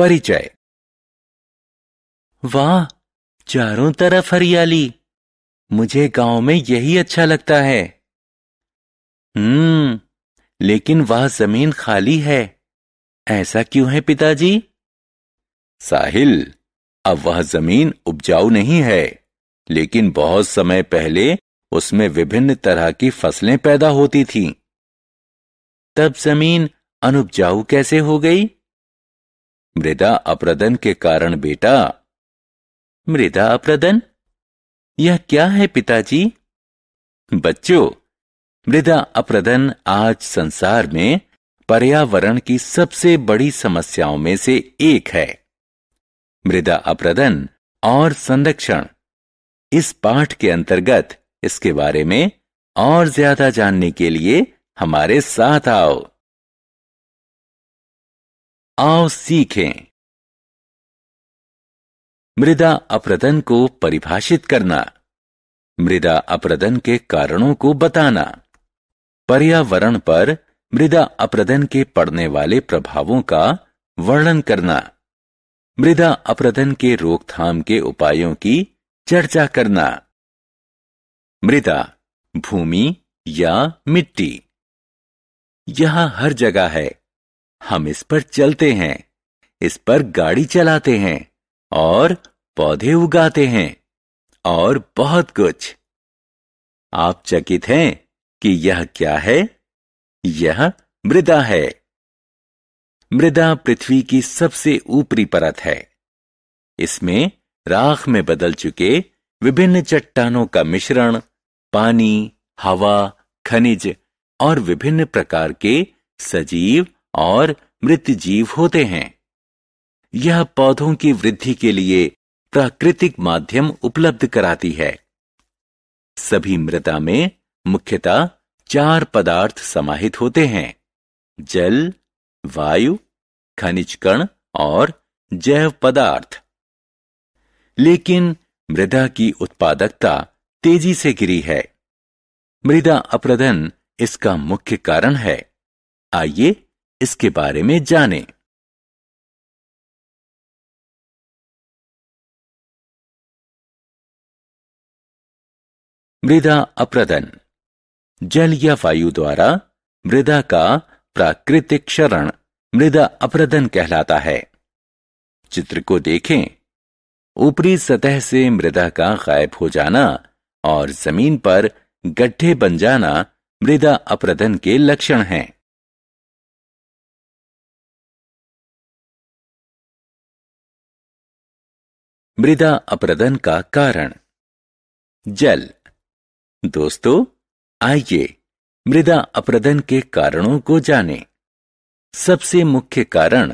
परिचय वाह चारों तरफ हरियाली मुझे गांव में यही अच्छा लगता है हम्म लेकिन वह जमीन खाली है ऐसा क्यों है पिताजी साहिल अब वह जमीन उपजाऊ नहीं है लेकिन बहुत समय पहले उसमें विभिन्न तरह की फसलें पैदा होती थीं। तब जमीन अनुपजाऊ कैसे हो गई मृदा अपरदन के कारण बेटा मृदा अप्रदन यह क्या है पिताजी बच्चों मृदा अप्रदन आज संसार में पर्यावरण की सबसे बड़ी समस्याओं में से एक है मृदा अप्रदन और संरक्षण इस पाठ के अंतर्गत इसके बारे में और ज्यादा जानने के लिए हमारे साथ आओ आओ सीखें मृदा अपरदन को परिभाषित करना मृदा अपरदन के कारणों को बताना पर्यावरण पर मृदा अपरदन के पड़ने वाले प्रभावों का वर्णन करना मृदा अपरदन के रोकथाम के उपायों की चर्चा करना मृदा भूमि या मिट्टी यह हर जगह है हम इस पर चलते हैं इस पर गाड़ी चलाते हैं और पौधे उगाते हैं और बहुत कुछ आप चकित हैं कि यह क्या है यह मृदा है मृदा पृथ्वी की सबसे ऊपरी परत है इसमें राख में बदल चुके विभिन्न चट्टानों का मिश्रण पानी हवा खनिज और विभिन्न प्रकार के सजीव और मृत जीव होते हैं यह पौधों की वृद्धि के लिए प्राकृतिक माध्यम उपलब्ध कराती है सभी मृदा में मुख्यतः चार पदार्थ समाहित होते हैं जल वायु खनिज कण और जैव पदार्थ लेकिन मृदा की उत्पादकता तेजी से गिरी है मृदा अप्रदन इसका मुख्य कारण है आइए इसके बारे में जानें। मृदा अप्रदन जल या वायु द्वारा मृदा का प्राकृतिक क्षरण मृदा अप्रदन कहलाता है चित्र को देखें ऊपरी सतह से मृदा का गायब हो जाना और जमीन पर गड्ढे बन जाना मृदा अप्रदन के लक्षण हैं मृदा अपरदन का कारण जल दोस्तों आइए मृदा अपरदन के कारणों को जानें। सबसे मुख्य कारण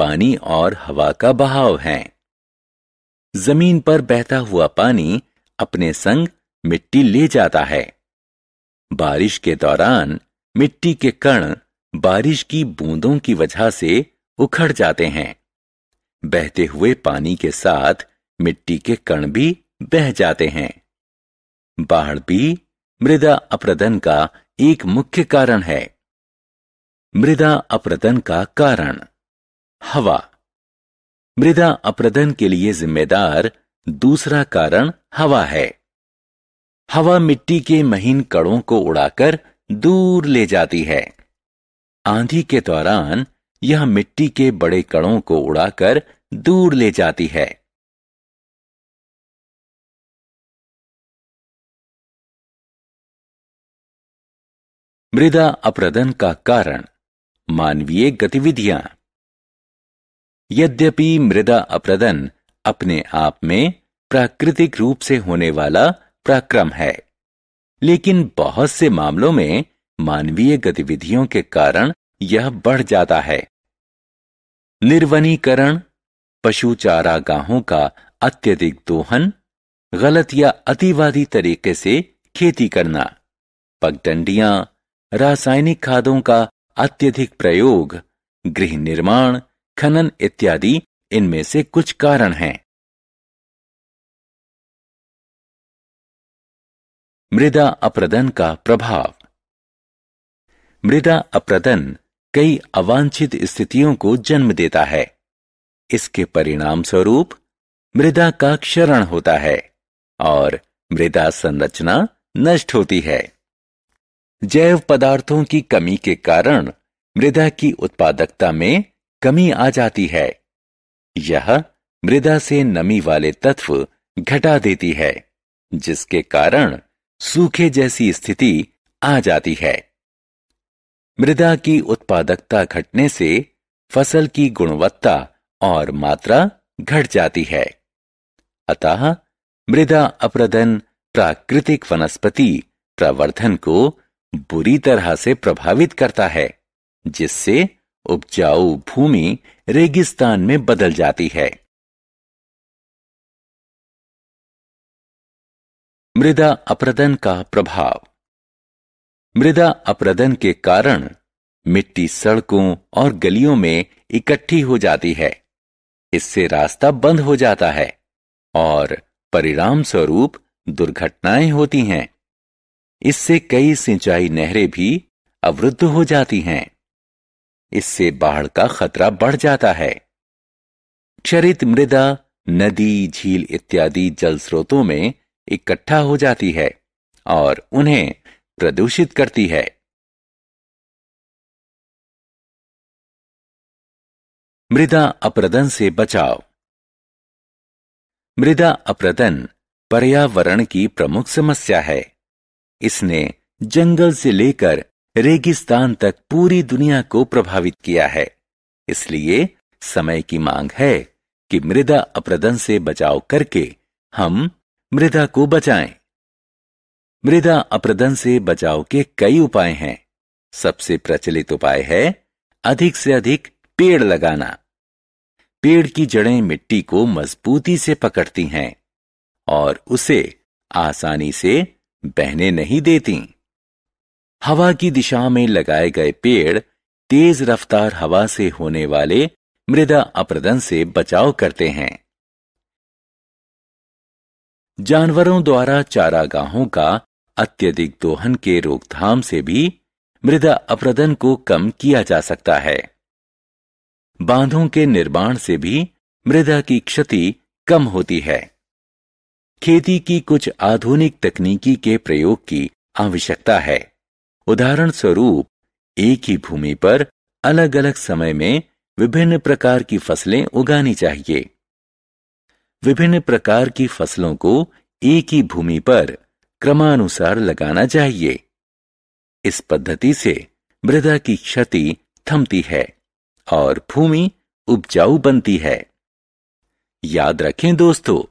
पानी और हवा का बहाव है जमीन पर बहता हुआ पानी अपने संग मिट्टी ले जाता है बारिश के दौरान मिट्टी के कण बारिश की बूंदों की वजह से उखड़ जाते हैं बहते हुए पानी के साथ मिट्टी के कण भी बह जाते हैं बाढ़ भी मृदा अपरदन का एक मुख्य कारण है मृदा अपरदन का कारण हवा मृदा अपरदन के लिए जिम्मेदार दूसरा कारण हवा है हवा मिट्टी के महीन कणों को उड़ाकर दूर ले जाती है आंधी के दौरान यह मिट्टी के बड़े कणों को उड़ाकर दूर ले जाती है मृदा अपरदन का कारण मानवीय गतिविधियां यद्यपि मृदा अपरदन अपने आप में प्राकृतिक रूप से होने वाला प्राक्रम है लेकिन बहुत से मामलों में मानवीय गतिविधियों के कारण यह बढ़ जाता है निर्वनीकरण पशु चारागाहों का अत्यधिक दोहन गलत या अतिवादी तरीके से खेती करना पगडंडियां रासायनिक खादों का अत्यधिक प्रयोग गृह निर्माण खनन इत्यादि इनमें से कुछ कारण हैं मृदा अप्रदन का प्रभाव मृदा अप्रदन कई अवांछित स्थितियों को जन्म देता है इसके परिणाम स्वरूप मृदा का क्षरण होता है और मृदा संरचना नष्ट होती है जैव पदार्थों की कमी के कारण मृदा की उत्पादकता में कमी आ जाती है यह मृदा से नमी वाले तत्व घटा देती है जिसके कारण सूखे जैसी स्थिति आ जाती है मृदा की उत्पादकता घटने से फसल की गुणवत्ता और मात्रा घट जाती है अतः मृदा अप्रदन प्राकृतिक वनस्पति प्रवर्धन को बुरी तरह से प्रभावित करता है जिससे उपजाऊ भूमि रेगिस्तान में बदल जाती है मृदा अपरदन का प्रभाव मृदा अपरदन के कारण मिट्टी सड़कों और गलियों में इकट्ठी हो जाती है इससे रास्ता बंद हो जाता है और परिणाम स्वरूप दुर्घटनाएं होती हैं इससे कई सिंचाई नहरें भी अवरुद्ध हो जाती हैं इससे बाढ़ का खतरा बढ़ जाता है क्षरित मृदा नदी झील इत्यादि जल स्रोतों में इकट्ठा हो जाती है और उन्हें प्रदूषित करती है मृदा अपरदन से बचाव मृदा अपरदन पर्यावरण की प्रमुख समस्या है इसने जंगल से लेकर रेगिस्तान तक पूरी दुनिया को प्रभावित किया है इसलिए समय की मांग है कि मृदा अपरदन से बचाव करके हम मृदा को बचाएं। मृदा अपरदन से बचाव के कई उपाय हैं सबसे प्रचलित उपाय है अधिक से अधिक पेड़ लगाना पेड़ की जड़ें मिट्टी को मजबूती से पकड़ती हैं और उसे आसानी से बहने नहीं देती हवा की दिशा में लगाए गए पेड़ तेज रफ्तार हवा से होने वाले मृदा अपरदन से बचाव करते हैं जानवरों द्वारा चारागाहों का अत्यधिक दोहन के रोकथाम से भी मृदा अपरदन को कम किया जा सकता है बांधों के निर्माण से भी मृदा की क्षति कम होती है खेती की कुछ आधुनिक तकनीकी के प्रयोग की आवश्यकता है उदाहरण स्वरूप एक ही भूमि पर अलग अलग समय में विभिन्न प्रकार की फसलें उगानी चाहिए विभिन्न प्रकार की फसलों को एक ही भूमि पर क्रमानुसार लगाना चाहिए इस पद्धति से मृदा की क्षति थमती है और भूमि उपजाऊ बनती है याद रखें दोस्तों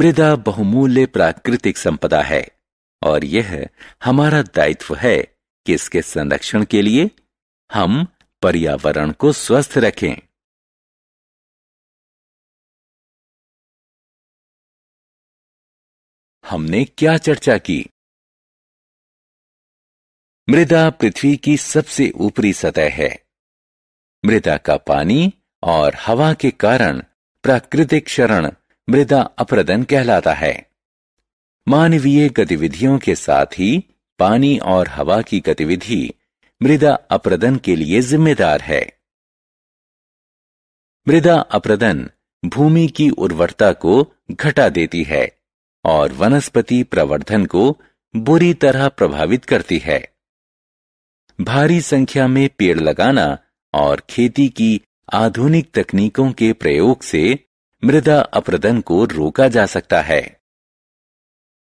मृदा बहुमूल्य प्राकृतिक संपदा है और यह हमारा दायित्व है कि इसके संरक्षण के लिए हम पर्यावरण को स्वस्थ रखें हमने क्या चर्चा की मृदा पृथ्वी की सबसे ऊपरी सतह है मृदा का पानी और हवा के कारण प्राकृतिक शरण मृदा अपरदन कहलाता है मानवीय गतिविधियों के साथ ही पानी और हवा की गतिविधि मृदा अपरदन के लिए जिम्मेदार है मृदा अपरदन भूमि की उर्वरता को घटा देती है और वनस्पति प्रवर्धन को बुरी तरह प्रभावित करती है भारी संख्या में पेड़ लगाना और खेती की आधुनिक तकनीकों के प्रयोग से मृदा अपरदन को रोका जा सकता है